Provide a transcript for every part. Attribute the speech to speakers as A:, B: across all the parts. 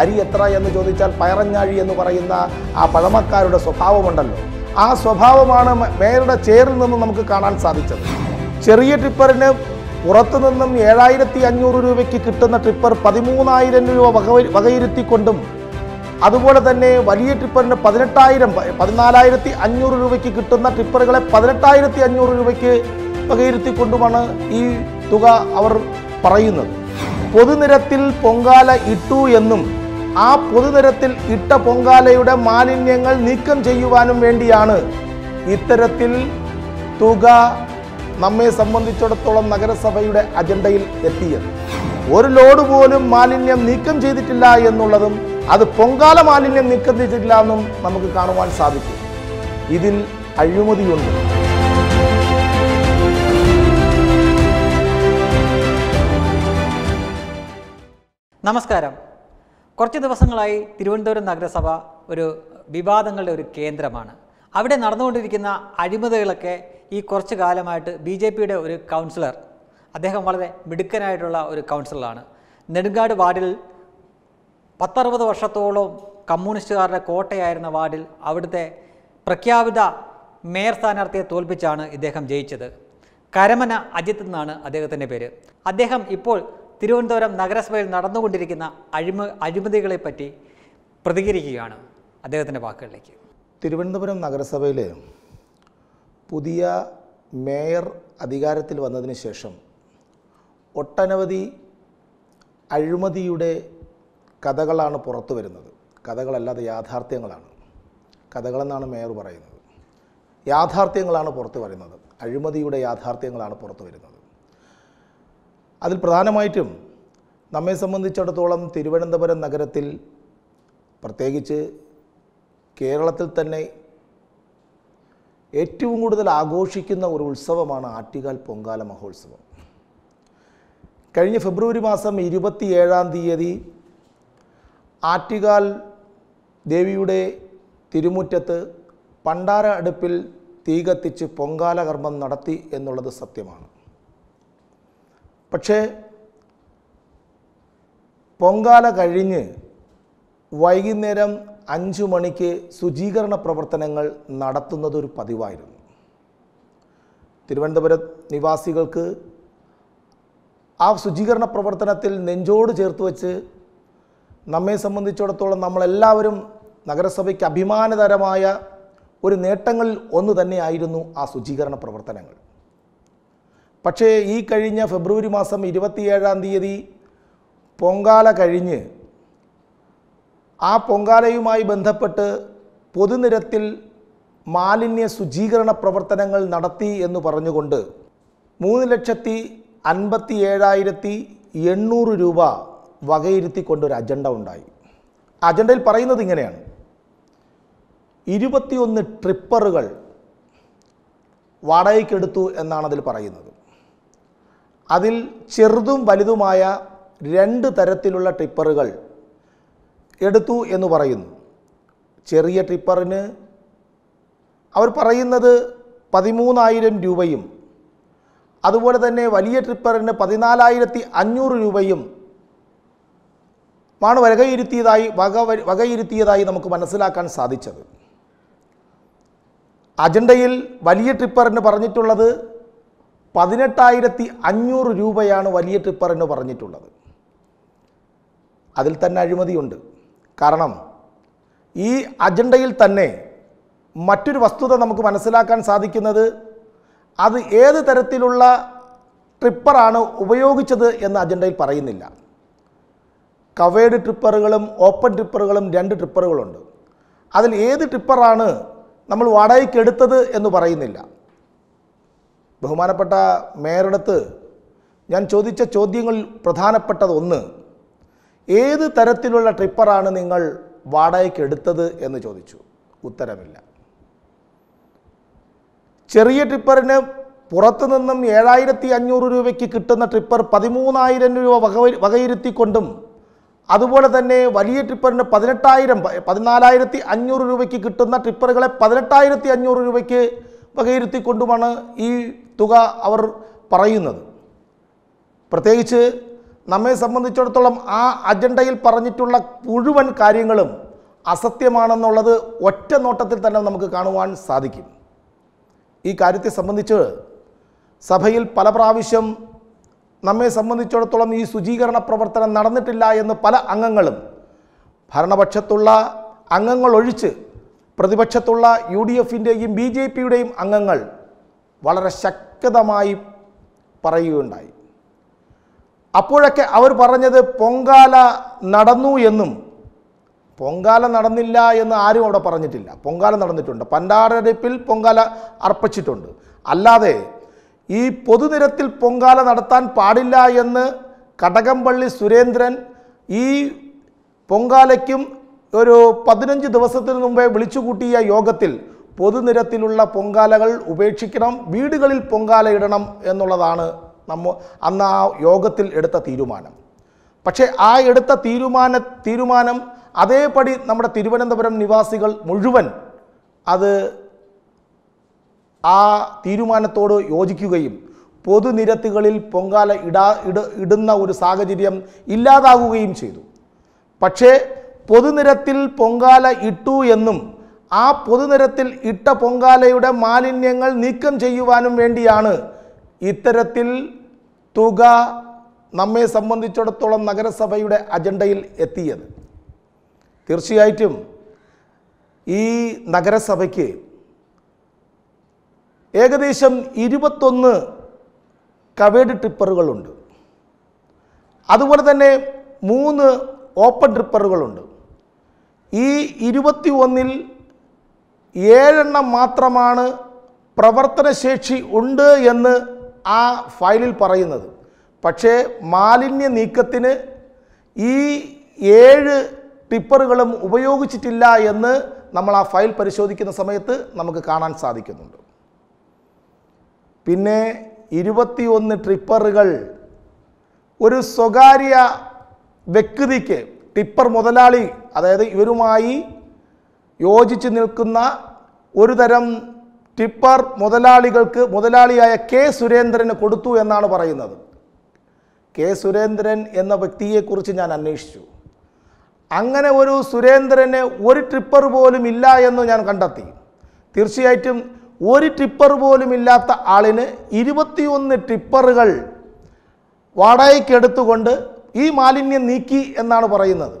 A: അരി എത്ര എന്ന് ചോദിച്ചാൽ പയറഞ്ഞാഴി എന്ന് പറയുന്ന ആ പഴമക്കാരുടെ സ്വഭാവമുണ്ടല്ലോ ആ സ്വഭാവമാണ് മേയറുടെ ചേറിൽ നിന്നും നമുക്ക് കാണാൻ സാധിച്ചത് ചെറിയ ട്രിപ്പറിന് പുറത്തു നിന്നും ഏഴായിരത്തി അഞ്ഞൂറ് രൂപയ്ക്ക് കിട്ടുന്ന ട്രിപ്പർ പതിമൂന്നായിരം രൂപ വക വകയിരുത്തിക്കൊണ്ടും അതുപോലെ തന്നെ വലിയ ട്രിപ്പറിന് പതിനെട്ടായിരം പതിനാലായിരത്തി അഞ്ഞൂറ് രൂപയ്ക്ക് കിട്ടുന്ന ട്രിപ്പറുകളെ പതിനെട്ടായിരത്തി അഞ്ഞൂറ് രൂപയ്ക്ക് വകയിരുത്തിക്കൊണ്ടുമാണ് ഈ തുക അവർ പറയുന്നത് പൊതുനിരത്തിൽ പൊങ്കാല ഇട്ടു എന്നും ആ പൊതുതരത്തിൽ ഇട്ട പൊങ്കാലയുടെ മാലിന്യങ്ങൾ നീക്കം ചെയ്യുവാനും വേണ്ടിയാണ് ഇത്തരത്തിൽ തുക നമ്മെ സംബന്ധിച്ചിടത്തോളം നഗരസഭയുടെ അജണ്ടയിൽ എത്തിയത് ഒരു ലോഡ് പോലും മാലിന്യം നീക്കം ചെയ്തിട്ടില്ല എന്നുള്ളതും അത് പൊങ്കാല മാലിന്യം നീക്കം ചെയ്തിട്ടില്ല എന്നും നമുക്ക് കാണുവാൻ സാധിക്കും ഇതിൽ അഴിമതിയുണ്ട് നമസ്കാരം കുറച്ച് ദിവസങ്ങളായി തിരുവനന്തപുരം നഗരസഭ ഒരു വിവാദങ്ങളുടെ ഒരു കേന്ദ്രമാണ് അവിടെ നടന്നുകൊണ്ടിരിക്കുന്ന അഴിമതികളൊക്കെ ഈ കുറച്ച് കാലമായിട്ട് ബി ജെ പിയുടെ ഒരു കൗൺസിലർ അദ്ദേഹം വളരെ മിടുക്കനായിട്ടുള്ള ഒരു കൗൺസിലറാണ് നെടുങ്കാട് വാർഡിൽ പത്തറുപത് വർഷത്തോളം കമ്മ്യൂണിസ്റ്റുകാരുടെ കോട്ടയായിരുന്ന വാർഡിൽ അവിടുത്തെ പ്രഖ്യാപിത മേയർ സ്ഥാനാർത്ഥിയെ തോൽപ്പിച്ചാണ് ഇദ്ദേഹം ജയിച്ചത് കരമന അജിത്ത് എന്നാണ് അദ്ദേഹത്തിൻ്റെ പേര് അദ്ദേഹം ഇപ്പോൾ തിരുവനന്തപുരം നഗരസഭയിൽ നടന്നുകൊണ്ടിരിക്കുന്ന അഴിമ അഴിമതികളെപ്പറ്റി പ്രതികരിക്കുകയാണ് അദ്ദേഹത്തിൻ്റെ വാക്കുകളിലേക്ക് തിരുവനന്തപുരം നഗരസഭയിൽ പുതിയ മേയർ അധികാരത്തിൽ വന്നതിന് ശേഷം ഒട്ടനവധി അഴിമതിയുടെ കഥകളാണ് പുറത്തു വരുന്നത് കഥകളല്ലാതെ യാഥാർത്ഥ്യങ്ങളാണ് കഥകളെന്നാണ് മേയർ പറയുന്നത് യാഥാർത്ഥ്യങ്ങളാണ് പുറത്തു വരുന്നത് അഴിമതിയുടെ യാഥാർത്ഥ്യങ്ങളാണ് പുറത്തു വരുന്നത് അതിൽ പ്രധാനമായിട്ടും നമ്മെ സംബന്ധിച്ചിടത്തോളം തിരുവനന്തപുരം നഗരത്തിൽ പ്രത്യേകിച്ച് കേരളത്തിൽ തന്നെ ഏറ്റവും കൂടുതൽ ആഘോഷിക്കുന്ന ഒരു ഉത്സവമാണ് ആറ്റുകാൽ പൊങ്കാല മഹോത്സവം കഴിഞ്ഞ ഫെബ്രുവരി മാസം ഇരുപത്തിയേഴാം തീയതി ആറ്റുകാൽ ദേവിയുടെ തിരുമുറ്റത്ത് പണ്ടാര അടുപ്പിൽ തീ കത്തിച്ച് പൊങ്കാല കർമ്മം നടത്തി എന്നുള്ളത് സത്യമാണ് പക്ഷേ പൊങ്കാല കഴിഞ്ഞ് വൈകുന്നേരം അഞ്ചു മണിക്ക് ശുചീകരണ പ്രവർത്തനങ്ങൾ നടത്തുന്നതൊരു പതിവായിരുന്നു തിരുവനന്തപുരം നിവാസികൾക്ക് ആ ശുചീകരണ പ്രവർത്തനത്തിൽ നെഞ്ചോട് ചേർത്ത് വെച്ച് നമ്മെ സംബന്ധിച്ചിടത്തോളം നമ്മളെല്ലാവരും നഗരസഭയ്ക്ക് അഭിമാനതരമായ ഒരു നേട്ടങ്ങളിൽ ഒന്ന് തന്നെയായിരുന്നു ആ ശുചീകരണ പ്രവർത്തനങ്ങൾ പക്ഷേ ഈ കഴിഞ്ഞ ഫെബ്രുവരി മാസം ഇരുപത്തിയേഴാം തീയതി പൊങ്കാല കഴിഞ്ഞ് ആ പൊങ്കാലയുമായി ബന്ധപ്പെട്ട് പൊതുനിരത്തിൽ മാലിന്യ ശുചീകരണ പ്രവർത്തനങ്ങൾ നടത്തി എന്ന് പറഞ്ഞുകൊണ്ട് മൂന്ന് ലക്ഷത്തി അൻപത്തി ഏഴായിരത്തി എണ്ണൂറ് രൂപ വകയിരുത്തിക്കൊണ്ടൊരു അജണ്ട ഉണ്ടായി അജണ്ടയിൽ പറയുന്നത് ഇങ്ങനെയാണ് ഇരുപത്തിയൊന്ന് ട്രിപ്പറുകൾ വാടകയ്ക്കെടുത്തു എന്നാണ് അതിൽ പറയുന്നത് അതിൽ ചെറുതും വലുതുമായ രണ്ട് തരത്തിലുള്ള ടിപ്പറുകൾ എടുത്തു എന്ന് പറയുന്നു ചെറിയ ടിപ്പറിന് അവർ പറയുന്നത് പതിമൂന്നായിരം രൂപയും അതുപോലെ തന്നെ വലിയ ട്രിപ്പറിന് പതിനാലായിരത്തി അഞ്ഞൂറ് രൂപയും ആണ് വകയിരുത്തിയതായി വക വകയിരുത്തിയതായി നമുക്ക് മനസ്സിലാക്കാൻ സാധിച്ചത് അജണ്ടയിൽ വലിയ ട്രിപ്പറിന് പറഞ്ഞിട്ടുള്ളത് പതിനെട്ടായിരത്തി അഞ്ഞൂറ് രൂപയാണ് വലിയ എന്ന് പറഞ്ഞിട്ടുള്ളത് അതിൽ തന്നെ അഴിമതിയുണ്ട് കാരണം ഈ അജണ്ടയിൽ തന്നെ മറ്റൊരു വസ്തുത നമുക്ക് മനസ്സിലാക്കാൻ സാധിക്കുന്നത് അത് ഏത് തരത്തിലുള്ള ട്രിപ്പറാണ് ഉപയോഗിച്ചത് എന്ന് അജണ്ടയിൽ പറയുന്നില്ല കവേഡ് ട്രിപ്പറുകളും ഓപ്പൺ ട്രിപ്പറുകളും രണ്ട് ട്രിപ്പറുകളുണ്ട് അതിൽ ഏത് ട്രിപ്പറാണ് നമ്മൾ വാടകയ്ക്ക് എടുത്തത് എന്ന് പറയുന്നില്ല ബഹുമാനപ്പെട്ട മേയറടുത്ത് ഞാൻ ചോദിച്ച ചോദ്യങ്ങളിൽ പ്രധാനപ്പെട്ടതൊന്ന് ഏത് തരത്തിലുള്ള ട്രിപ്പറാണ് നിങ്ങൾ വാടകയ്ക്ക് എടുത്തത് എന്ന് ചോദിച്ചു ഉത്തരമില്ല ചെറിയ ട്രിപ്പറിന് പുറത്തു നിന്നും ഏഴായിരത്തി അഞ്ഞൂറ് രൂപയ്ക്ക് കിട്ടുന്ന ട്രിപ്പർ പതിമൂന്നായിരം രൂപ വക വകയിരുത്തിക്കൊണ്ടും അതുപോലെ തന്നെ വലിയ ട്രിപ്പറിന് പതിനെട്ടായിരം പതിനാലായിരത്തി അഞ്ഞൂറ് രൂപയ്ക്ക് കിട്ടുന്ന ട്രിപ്പറുകളെ പതിനെട്ടായിരത്തി അഞ്ഞൂറ് രൂപയ്ക്ക് വകയിരുത്തിക്കൊണ്ടുമാണ് ഈ തുക അവർ പറയുന്നത് പ്രത്യേകിച്ച് നമ്മെ സംബന്ധിച്ചിടത്തോളം ആ അജണ്ടയിൽ പറഞ്ഞിട്ടുള്ള മുഴുവൻ കാര്യങ്ങളും അസത്യമാണെന്നുള്ളത് ഒറ്റ നോട്ടത്തിൽ തന്നെ നമുക്ക് കാണുവാൻ സാധിക്കും ഈ കാര്യത്തെ സംബന്ധിച്ച് സഭയിൽ പല പ്രാവശ്യം നമ്മെ സംബന്ധിച്ചിടത്തോളം ഈ ശുചീകരണ പ്രവർത്തനം നടന്നിട്ടില്ല എന്ന് പല അംഗങ്ങളും ഭരണപക്ഷത്തുള്ള അംഗങ്ങൾ ഒഴിച്ച് പ്രതിപക്ഷത്തുള്ള യു ഡി എഫിൻ്റെയും ബി ജെ പിയുടെയും അംഗങ്ങൾ വളരെ ശക്തി ശക്തമായി പറയുകയുണ്ടായി അപ്പോഴൊക്കെ അവർ പറഞ്ഞത് പൊങ്കാല നടന്നു എന്നും പൊങ്കാല നടന്നില്ല എന്ന് ആരും അവിടെ പറഞ്ഞിട്ടില്ല പൊങ്കാല നടന്നിട്ടുണ്ട് പണ്ടാരടുപ്പിൽ പൊങ്കാല അർപ്പിച്ചിട്ടുണ്ട് അല്ലാതെ ഈ പൊതുനിരത്തിൽ പൊങ്കാല നടത്താൻ പാടില്ല എന്ന് കടകംപള്ളി സുരേന്ദ്രൻ ഈ പൊങ്കാലയ്ക്കും ഒരു പതിനഞ്ച് ദിവസത്തിന് മുമ്പേ വിളിച്ചുകൂട്ടിയ യോഗത്തിൽ പൊതുനിരത്തിലുള്ള പൊങ്കാലകൾ ഉപേക്ഷിക്കണം വീടുകളിൽ പൊങ്കാല ഇടണം എന്നുള്ളതാണ് നമ്മ അന്ന് ആ യോഗത്തിൽ എടുത്ത തീരുമാനം പക്ഷേ ആ എടുത്ത തീരുമാന തീരുമാനം അതേപടി നമ്മുടെ തിരുവനന്തപുരം നിവാസികൾ മുഴുവൻ അത് ആ തീരുമാനത്തോട് യോജിക്കുകയും പൊതുനിരത്തുകളിൽ പൊങ്കാല ഇടാ ഇട ഇടുന്ന ഒരു സാഹചര്യം ഇല്ലാതാകുകയും ചെയ്തു പക്ഷേ പൊതുനിരത്തിൽ പൊങ്കാല ഇട്ടു എന്നും ആ പൊതുനിരത്തിൽ ഇട്ട പൊങ്കാലയുടെ മാലിന്യങ്ങൾ നീക്കം ചെയ്യുവാനും വേണ്ടിയാണ് ഇത്തരത്തിൽ തുക നമ്മെ സംബന്ധിച്ചിടത്തോളം നഗരസഭയുടെ അജണ്ടയിൽ എത്തിയത് തീർച്ചയായിട്ടും ഈ നഗരസഭയ്ക്ക് ഏകദേശം ഇരുപത്തൊന്ന് കവേഡ് ട്രിപ്പറുകളുണ്ട് അതുപോലെ തന്നെ മൂന്ന് ഓപ്പൺ ട്രിപ്പറുകളുണ്ട് ഈ ഇരുപത്തി ഒന്നിൽ ഏഴെണ്ണം മാത്രമാണ് പ്രവർത്തനശേഷി ഉണ്ട് എന്ന് ആ ഫയലിൽ പറയുന്നത് പക്ഷേ മാലിന്യ നീക്കത്തിന് ഈ ഏഴ് ടിപ്പറുകളും ഉപയോഗിച്ചിട്ടില്ല എന്ന് നമ്മൾ ആ ഫയൽ പരിശോധിക്കുന്ന സമയത്ത് നമുക്ക് കാണാൻ സാധിക്കുന്നുണ്ട് പിന്നെ ഇരുപത്തിയൊന്ന് ട്രിപ്പറുകൾ ഒരു സ്വകാര്യ വ്യക്തിക്ക് ടിപ്പർ മുതലാളി അതായത് ഇവരുമായി യോജിച്ച് ഒരു തരം ടിപ്പർ മുതലാളികൾക്ക് മുതലാളിയായ കെ സുരേന്ദ്രന് കൊടുത്തു എന്നാണ് പറയുന്നത് കെ സുരേന്ദ്രൻ എന്ന വ്യക്തിയെക്കുറിച്ച് ഞാൻ അന്വേഷിച്ചു അങ്ങനെ ഒരു സുരേന്ദ്രന് ഒരു ട്രിപ്പർ പോലും ഇല്ല എന്ന് ഞാൻ കണ്ടെത്തി തീർച്ചയായിട്ടും ഒരു ടിപ്പർ പോലും ഇല്ലാത്ത ആളിന് ഇരുപത്തിയൊന്ന് ടിപ്പറുകൾ വാടകയ്ക്കെടുത്തുകൊണ്ട് ഈ മാലിന്യം നീക്കി എന്നാണ് പറയുന്നത്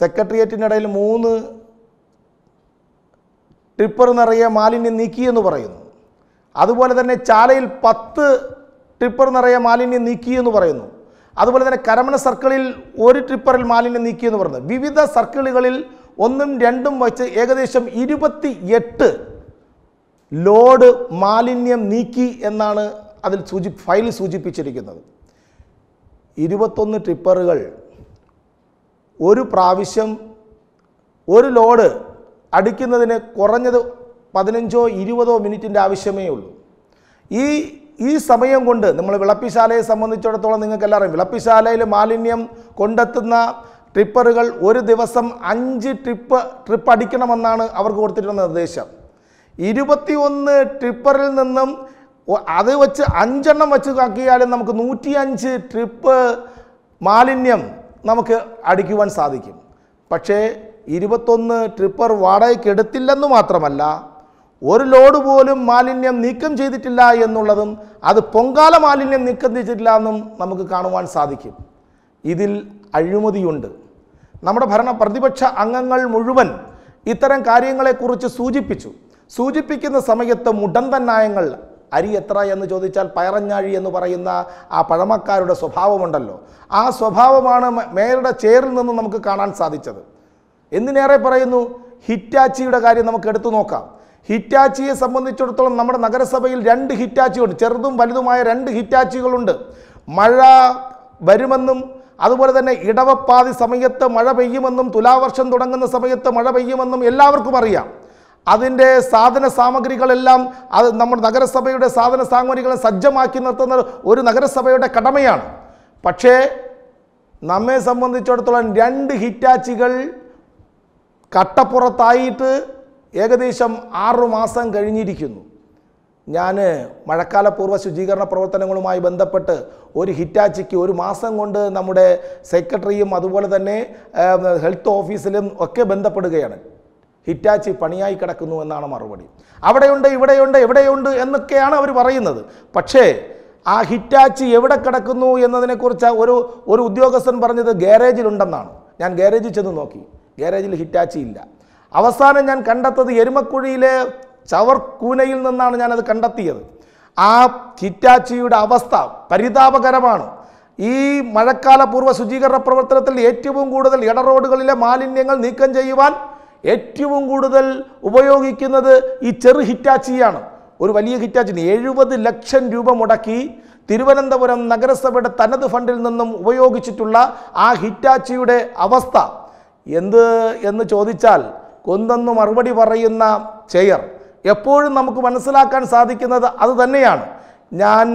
A: സെക്രട്ടേറിയറ്റിനിടയിൽ മൂന്ന് ടിപ്പർ നിറയെ മാലിന്യം നീക്കി എന്ന് പറയുന്നു അതുപോലെ തന്നെ ചാലയിൽ പത്ത് ടിപ്പർ നിറയെ മാലിന്യം നീക്കി എന്ന് പറയുന്നു അതുപോലെ തന്നെ കരമണ സർക്കിളിൽ ഒരു ട്രിപ്പറിൽ മാലിന്യം നീക്കി എന്ന് പറയുന്നത് വിവിധ സർക്കിളുകളിൽ ഒന്നും രണ്ടും വച്ച് ഏകദേശം ഇരുപത്തി എട്ട് ലോഡ് മാലിന്യം നീക്കി എന്നാണ് അതിൽ സൂചി ഫയൽ സൂചിപ്പിച്ചിരിക്കുന്നത് ഇരുപത്തൊന്ന് ട്രിപ്പറുകൾ ഒരു പ്രാവശ്യം ഒരു ലോഡ് അടിക്കുന്നതിന് കുറഞ്ഞത് പതിനഞ്ചോ ഇരുപതോ മിനിറ്റിൻ്റെ ആവശ്യമേ ഉള്ളൂ ഈ ഈ സമയം കൊണ്ട് നമ്മൾ വിളപ്പിശാലയെ സംബന്ധിച്ചിടത്തോളം നിങ്ങൾക്കെല്ലാവരും വിളപ്പിശാലയിൽ മാലിന്യം കൊണ്ടെത്തുന്ന ട്രിപ്പറുകൾ ഒരു ദിവസം അഞ്ച് ട്രിപ്പ് ട്രിപ്പ് അടിക്കണമെന്നാണ് അവർക്ക് കൊടുത്തിട്ടുള്ള നിർദ്ദേശം ഇരുപത്തിയൊന്ന് ട്രിപ്പറിൽ നിന്നും അത് വെച്ച് അഞ്ചെണ്ണം വെച്ച് കാക്കിയാലും നമുക്ക് നൂറ്റിയഞ്ച് ട്രിപ്പ് മാലിന്യം നമുക്ക് അടിക്കുവാൻ സാധിക്കും പക്ഷേ ഇരുപത്തൊന്ന് ട്രിപ്പർ വാടകയ്ക്കെടുത്തില്ലെന്ന് മാത്രമല്ല ഒരു ലോഡ് പോലും മാലിന്യം നീക്കം ചെയ്തിട്ടില്ല എന്നുള്ളതും അത് പൊങ്കാല മാലിന്യം നീക്കം ചെയ്തിട്ടില്ല എന്നും നമുക്ക് കാണുവാൻ സാധിക്കും ഇതിൽ അഴിമതിയുണ്ട് നമ്മുടെ ഭരണ പ്രതിപക്ഷ അംഗങ്ങൾ മുഴുവൻ ഇത്തരം കാര്യങ്ങളെക്കുറിച്ച് സൂചിപ്പിച്ചു സൂചിപ്പിക്കുന്ന സമയത്ത് മുടന്തൻ നയങ്ങൾ അരി എത്ര എന്ന് ചോദിച്ചാൽ പയറഞ്ഞാഴി എന്ന് പറയുന്ന ആ പഴമക്കാരുടെ സ്വഭാവമുണ്ടല്ലോ ആ സ്വഭാവമാണ് മേയറുടെ ചേറിൽ നിന്ന് നമുക്ക് കാണാൻ സാധിച്ചത് എന്തിനേറെ പറയുന്നു ഹിറ്റാച്ചിയുടെ കാര്യം നമുക്ക് എടുത്തു നോക്കാം ഹിറ്റാച്ചിയെ സംബന്ധിച്ചിടത്തോളം നമ്മുടെ നഗരസഭയിൽ രണ്ട് ഹിറ്റാച്ചിയുണ്ട് ചെറുതും വലുതുമായ രണ്ട് ഹിറ്റാച്ചികളുണ്ട് മഴ വരുമെന്നും അതുപോലെ തന്നെ ഇടവപ്പാതി സമയത്ത് മഴ പെയ്യുമെന്നും തുലാവർഷം തുടങ്ങുന്ന സമയത്ത് മഴ പെയ്യുമെന്നും എല്ലാവർക്കും അറിയാം അതിൻ്റെ സാധന സാമഗ്രികളെല്ലാം അത് നമ്മുടെ നഗരസഭയുടെ സാധന സാമഗ്രികൾ സജ്ജമാക്കി നിർത്തുന്നത് ഒരു നഗരസഭയുടെ കടമയാണ് പക്ഷേ നമ്മെ സംബന്ധിച്ചിടത്തോളം രണ്ട് ഹിറ്റാച്ചികൾ കട്ടപ്പുറത്തായിട്ട് ഏകദേശം ആറു മാസം കഴിഞ്ഞിരിക്കുന്നു ഞാൻ മഴക്കാലപൂർവ്വ ശുചീകരണ പ്രവർത്തനങ്ങളുമായി ബന്ധപ്പെട്ട് ഒരു ഹിറ്റാച്ചിക്ക് ഒരു മാസം കൊണ്ട് നമ്മുടെ സെക്രട്ടറിയും അതുപോലെ തന്നെ ഹെൽത്ത് ഓഫീസിലും ഒക്കെ ബന്ധപ്പെടുകയാണ് ഹിറ്റാച്ചി പണിയായി കിടക്കുന്നു എന്നാണ് മറുപടി അവിടെയുണ്ട് ഇവിടെയുണ്ട് എവിടെയുണ്ട് എന്നൊക്കെയാണ് അവർ പറയുന്നത് പക്ഷേ ആ ഹിറ്റാച്ചി എവിടെ കിടക്കുന്നു എന്നതിനെക്കുറിച്ച് ഒരു ഒരു ഉദ്യോഗസ്ഥൻ പറഞ്ഞത് ഗാരേജിലുണ്ടെന്നാണ് ഞാൻ ഗാരേജിൽ ചെന്ന് നോക്കി ഗാരേജിൽ ഹിറ്റാച്ചി ഇല്ല അവസാനം ഞാൻ കണ്ടെത്തത് എരുമക്കുഴിയിലെ ചവർക്കൂനയിൽ നിന്നാണ് ഞാനത് കണ്ടെത്തിയത് ആ ഹിറ്റാച്ചിയുടെ അവസ്ഥ പരിതാപകരമാണ് ഈ മഴക്കാല പൂർവ്വ ശുചീകരണ പ്രവർത്തനത്തിൽ ഏറ്റവും കൂടുതൽ ഇടറോഡുകളിലെ മാലിന്യങ്ങൾ നീക്കം ചെയ്യുവാൻ ഏറ്റവും കൂടുതൽ ഉപയോഗിക്കുന്നത് ഈ ചെറു ഹിറ്റാച്ചിയാണ് ഒരു വലിയ ഹിറ്റാച്ചിന് എഴുപത് ലക്ഷം രൂപ മുടക്കി തിരുവനന്തപുരം നഗരസഭയുടെ തനത് ഫണ്ടിൽ നിന്നും ഉപയോഗിച്ചിട്ടുള്ള ആ ഹിറ്റാച്ചിയുടെ അവസ്ഥ എന്ത് എന്ന് ചോദിച്ചാൽ കൊന്തെന്ന് മറുപടി പറയുന്ന ചെയർ എപ്പോഴും നമുക്ക് മനസ്സിലാക്കാൻ സാധിക്കുന്നത് അത് തന്നെയാണ് ഞാൻ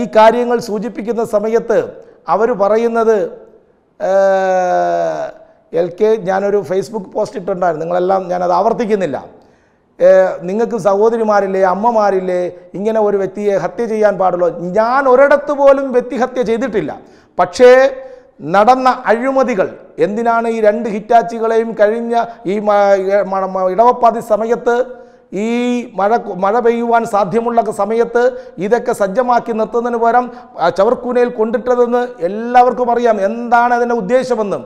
A: ഈ കാര്യങ്ങൾ സൂചിപ്പിക്കുന്ന സമയത്ത് അവർ പറയുന്നത് എൽ കെ ഞാനൊരു ഫേസ്ബുക്ക് പോസ്റ്റ് ഇട്ടിട്ടുണ്ടായിരുന്നു നിങ്ങളെല്ലാം ഞാനത് ആവർത്തിക്കുന്നില്ല നിങ്ങൾക്ക് സഹോദരിമാരില്ലേ അമ്മമാരില്ലേ ഇങ്ങനെ ഒരു വ്യക്തിയെ ഹത്യ ചെയ്യാൻ പാടുള്ളൂ ഞാൻ ഒരിടത്ത് പോലും വ്യക്തി ഹത്യ ചെയ്തിട്ടില്ല പക്ഷേ നടന്ന അഴിമതികൾ എന്തിനാണ് ഈ രണ്ട് ഹിറ്റാച്ചികളെയും കഴിഞ്ഞ ഈ ഇടവപ്പാതി സമയത്ത് ഈ മഴ മഴ പെയ്യുവാൻ സാധ്യമുള്ള സമയത്ത് ഇതൊക്കെ സജ്ജമാക്കി നിർത്തുന്നതിന് പകരം ചവർക്കൂനയിൽ കൊണ്ടിട്ടതെന്ന് എല്ലാവർക്കും അറിയാം എന്താണ് അതിൻ്റെ ഉദ്ദേശമെന്ന്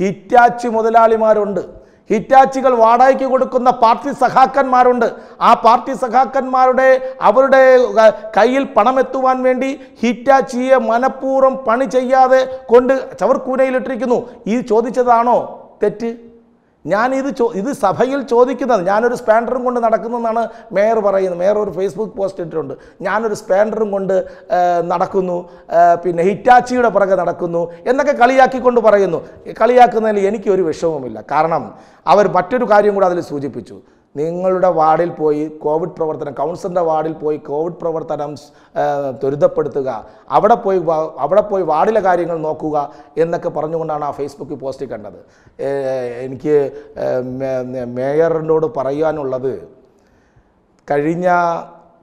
A: ഹിറ്റാച്ചി മുതലാളിമാരുണ്ട് ഹിറ്റാച്ചികൾ വാടകയ്ക്ക് കൊടുക്കുന്ന പാർട്ടി സഖാക്കന്മാരുണ്ട് ആ പാർട്ടി സഖാക്കന്മാരുടെ അവരുടെ കയ്യിൽ പണമെത്തുവാൻ വേണ്ടി ഹിറ്റാച്ചിയെ മനഃപൂർവ്വം പണി ചെയ്യാതെ കൊണ്ട് ചവർക്കൂനയിലിട്ടിരിക്കുന്നു ഈ ചോദിച്ചതാണോ തെറ്റ് ഇത് ചോ ഇത് സഭയിൽ ചോദിക്കുന്നത് ഞാനൊരു സ്പാൻഡറും കൊണ്ട് നടക്കുന്നതെന്നാണ് മേയർ പറയുന്നത് മേയർ ഒരു ഫേസ്ബുക്ക് പോസ്റ്റ് ഇട്ടിട്ടുണ്ട് ഞാനൊരു സ്പാൻഡറും കൊണ്ട് നടക്കുന്നു പിന്നെ ഹിറ്റാച്ചിയുടെ പുറകെ നടക്കുന്നു എന്നൊക്കെ കളിയാക്കിക്കൊണ്ട് പറയുന്നു കളിയാക്കുന്നതിൽ എനിക്കൊരു വിഷമവുമില്ല കാരണം അവർ മറ്റൊരു കാര്യം കൂടെ അതിൽ സൂചിപ്പിച്ചു നിങ്ങളുടെ വാർഡിൽ പോയി കോവിഡ് പ്രവർത്തനം കൗൺസിലിൻ്റെ വാർഡിൽ പോയി കോവിഡ് പ്രവർത്തനം ത്വരിതപ്പെടുത്തുക അവിടെ പോയി അവിടെ പോയി വാർഡിലെ കാര്യങ്ങൾ നോക്കുക എന്നൊക്കെ പറഞ്ഞുകൊണ്ടാണ് ആ ഫേസ്ബുക്കിൽ പോസ്റ്റ് കണ്ടത് എനിക്ക് മേയറിനോട് പറയാനുള്ളത് കഴിഞ്ഞ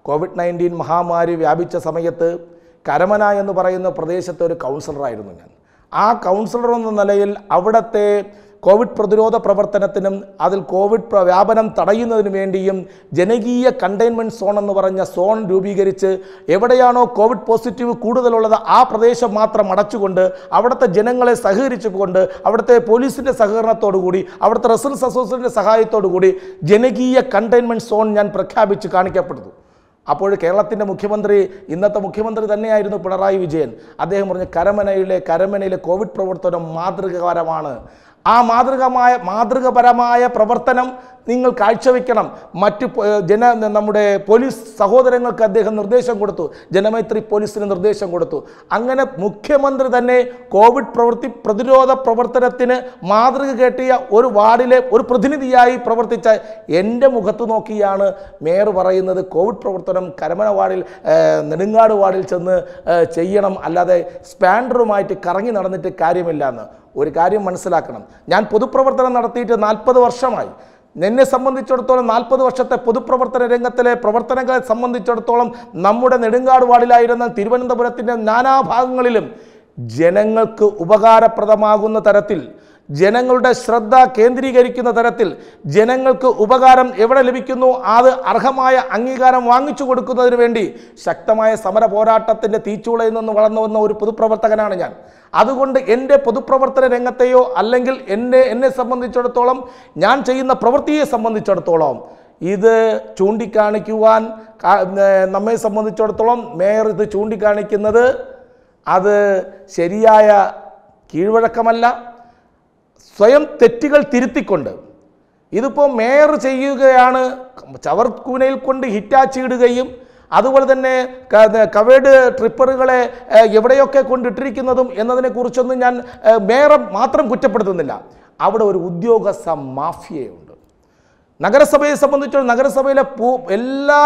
A: കോവിഡ് നയൻറ്റീൻ മഹാമാരി വ്യാപിച്ച സമയത്ത് കരമന എന്ന് പറയുന്ന പ്രദേശത്തെ ഒരു കൗൺസിലറായിരുന്നു ഞാൻ ആ കൗൺസിലർ എന്ന നിലയിൽ അവിടുത്തെ കോവിഡ് പ്രതിരോധ പ്രവർത്തനത്തിനും അതിൽ കോവിഡ് വ്യാപനം തടയുന്നതിനു വേണ്ടിയും ജനകീയ കണ്ടെയ്ൻമെൻറ്റ് സോൺ എന്ന് പറഞ്ഞ സോൺ രൂപീകരിച്ച് എവിടെയാണോ കോവിഡ് പോസിറ്റീവ് കൂടുതലുള്ളത് ആ പ്രദേശം മാത്രം അടച്ചുകൊണ്ട് അവിടുത്തെ ജനങ്ങളെ കൊണ്ട് അവിടുത്തെ പോലീസിൻ്റെ കൂടി അവിടുത്തെ റെസിഡൻസ് അസോസിയേഷൻ്റെ സഹായത്തോടു കൂടി ജനകീയ കണ്ടെയ്ൻമെൻറ്റ് സോൺ ഞാൻ പ്രഖ്യാപിച്ച് കാണിക്കപ്പെടുന്നു അപ്പോൾ കേരളത്തിൻ്റെ മുഖ്യമന്ത്രി ഇന്നത്തെ മുഖ്യമന്ത്രി തന്നെയായിരുന്നു പിണറായി വിജയൻ അദ്ദേഹം പറഞ്ഞു കരമനയിലെ കരമനയിലെ കോവിഡ് പ്രവർത്തനം മാതൃകപരമാണ് ആ മാതൃകമായ മാതൃകപരമായ പ്രവർത്തനം നിങ്ങൾ കാഴ്ചവെക്കണം മറ്റ് ജന നമ്മുടെ പോലീസ് സഹോദരങ്ങൾക്ക് അദ്ദേഹം നിർദ്ദേശം കൊടുത്തു ജനമൈത്രി പോലീസിന് നിർദ്ദേശം കൊടുത്തു അങ്ങനെ മുഖ്യമന്ത്രി തന്നെ കോവിഡ് പ്രവൃത്തി പ്രതിരോധ പ്രവർത്തനത്തിന് മാതൃക കേട്ടിയ ഒരു വാർഡിലെ ഒരു പ്രതിനിധിയായി പ്രവർത്തിച്ച എൻ്റെ മുഖത്ത് നോക്കിയാണ് മേയർ പറയുന്നത് കോവിഡ് പ്രവർത്തനം കരമന വാർഡിൽ നെടുങ്ങാട് വാർഡിൽ ചെന്ന് ചെയ്യണം അല്ലാതെ സ്പാൻഡറുമായിട്ട് കറങ്ങി നടന്നിട്ട് കാര്യമില്ല എന്ന് ഒരു കാര്യം മനസ്സിലാക്കണം ഞാൻ പൊതുപ്രവർത്തനം നടത്തിയിട്ട് നാൽപ്പത് വർഷമായി എന്നെ സംബന്ധിച്ചിടത്തോളം നാൽപ്പത് വർഷത്തെ പൊതുപ്രവർത്തന രംഗത്തിലെ പ്രവർത്തനങ്ങളെ സംബന്ധിച്ചിടത്തോളം നമ്മുടെ നെടുങ്കാട് വാർഡിലായിരുന്ന തിരുവനന്തപുരത്തിൻ്റെ നാനാഭാഗങ്ങളിലും ജനങ്ങൾക്ക് ഉപകാരപ്രദമാകുന്ന തരത്തിൽ ജനങ്ങളുടെ ശ്രദ്ധ കേന്ദ്രീകരിക്കുന്ന തരത്തിൽ ജനങ്ങൾക്ക് ഉപകാരം എവിടെ ലഭിക്കുന്നു അത് അർഹമായ അംഗീകാരം വാങ്ങിച്ചു കൊടുക്കുന്നതിന് വേണ്ടി ശക്തമായ സമര പോരാട്ടത്തിൻ്റെ തീച്ചുളയിൽ നിന്ന് വളർന്നു വന്ന ഒരു പൊതുപ്രവർത്തകനാണ് ഞാൻ അതുകൊണ്ട് എൻ്റെ പൊതുപ്രവർത്തന രംഗത്തെയോ അല്ലെങ്കിൽ എന്നെ എന്നെ സംബന്ധിച്ചിടത്തോളം ഞാൻ ചെയ്യുന്ന പ്രവൃത്തിയെ സംബന്ധിച്ചിടത്തോളം ഇത് ചൂണ്ടിക്കാണിക്കുവാൻ നമ്മെ സംബന്ധിച്ചിടത്തോളം മേയർ ഇത് ചൂണ്ടിക്കാണിക്കുന്നത് അത് ശരിയായ കീഴ്വഴക്കമല്ല സ്വയം തെറ്റുകൾ തിരുത്തിക്കൊണ്ട് ഇതിപ്പോൾ മേയർ ചെയ്യുകയാണ് ചവർക്കൂനയിൽ കൊണ്ട് ഹിറ്റാച്ചിടുകയും അതുപോലെ തന്നെ കവേഡ് ട്രിപ്പറുകളെ എവിടെയൊക്കെ കൊണ്ടിട്ടിരിക്കുന്നതും എന്നതിനെക്കുറിച്ചൊന്നും ഞാൻ മേയറെ മാത്രം കുറ്റപ്പെടുത്തുന്നില്ല അവിടെ ഒരു ഉദ്യോഗസ്ഥ മാഫിയയുണ്ട് നഗരസഭയെ സംബന്ധിച്ചോ നഗരസഭയിലെ എല്ലാ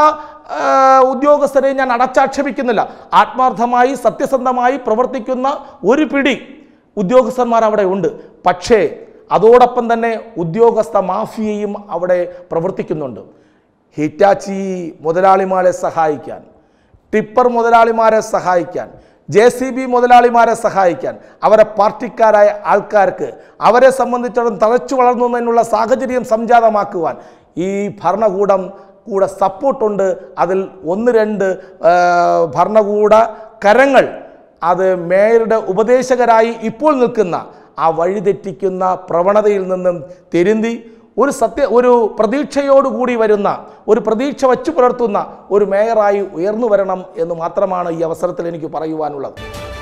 A: ഉദ്യോഗസ്ഥരെയും ഞാൻ അടച്ചാക്ഷേപിക്കുന്നില്ല ആത്മാർത്ഥമായി സത്യസന്ധമായി പ്രവർത്തിക്കുന്ന ഒരു പിടി ഉദ്യോഗസ്ഥന്മാർ അവിടെ ഉണ്ട് പക്ഷേ അതോടൊപ്പം തന്നെ ഉദ്യോഗസ്ഥ മാഫിയയും അവിടെ പ്രവർത്തിക്കുന്നുണ്ട് ഹിറ്റാച്ചി മുതലാളിമാരെ സഹായിക്കാൻ ടിപ്പർ മുതലാളിമാരെ സഹായിക്കാൻ ജെ സി ബി മുതലാളിമാരെ സഹായിക്കാൻ അവരെ പാർട്ടിക്കാരായ ആൾക്കാർക്ക് അവരെ സംബന്ധിച്ചിടത്തോളം തഴച്ചു വളർന്നതിനുള്ള സാഹചര്യം സംജാതമാക്കുവാൻ ഈ ഭരണകൂടം കൂടെ സപ്പോർട്ടുണ്ട് അതിൽ ഒന്ന് രണ്ട് ഭരണകൂട കരങ്ങൾ അത് മേയറുടെ ഉപദേശകരായി ഇപ്പോൾ നിൽക്കുന്ന ആ വഴിതെറ്റിക്കുന്ന പ്രവണതയിൽ നിന്നും തിരുന്തി ഒരു സത്യ ഒരു പ്രതീക്ഷയോടുകൂടി വരുന്ന ഒരു പ്രതീക്ഷ വച്ചു പുലർത്തുന്ന ഒരു മേയറായി ഉയർന്നു വരണം എന്ന് മാത്രമാണ് ഈ അവസരത്തിൽ എനിക്ക് പറയുവാനുള്ളത്